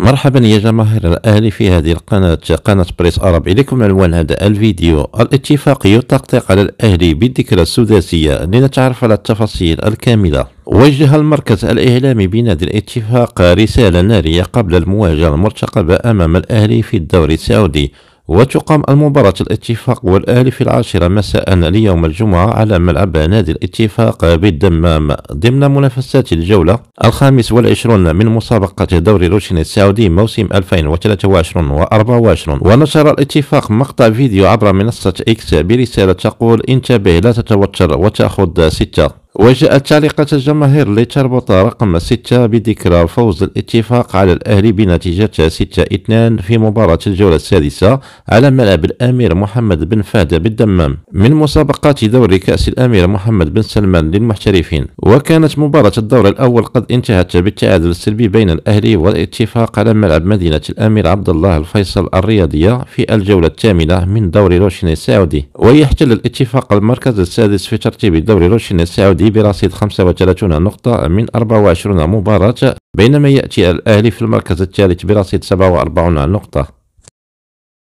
مرحبا يا جماهير الاهلي في هذه القناه قناه بريس عرب اليكم عنوان هذا الفيديو الاتفاق يطقطق على الاهلي بالذكرى السداسيه لنتعرف على التفاصيل الكامله وجه المركز الإعلامي بنادي الاتفاق رسالة نارية قبل المواجهة المرتقبة أمام الأهلي في الدوري السعودي وتقام المباراة الاتفاق والأهلي في العاشرة مساء ليوم الجمعة على ملعب نادي الاتفاق بالدمام ضمن منافسات الجولة الخامس والعشرون من مسابقة دوري روشن السعودي موسم 2023 و 24 ونشر الاتفاق مقطع فيديو عبر منصة إكس برسالة تقول انتبه لا تتوتر وتأخذ ستة وجاءت تعليقة الجماهير لتربط رقم 6 بذكرى فوز الاتفاق على الأهلي بنتيجة 6-2 في مباراة الجولة السادسة على ملعب الأمير محمد بن فهد بالدمام من مسابقات دوري كأس الأمير محمد بن سلمان للمحترفين وكانت مباراة الدور الأول قد انتهت بالتعادل السلبي بين الأهلي والاتفاق على ملعب مدينة الأمير عبد الله الفيصل الرياضية في الجولة الثامنة من دوري روشن السعودي ويحتل الاتفاق المركز السادس في ترتيب دوري روشن السعودي برصيد 35 نقطة من 24 مباراة بينما يأتي الأهلي في المركز الثالث برصيد 47 نقطة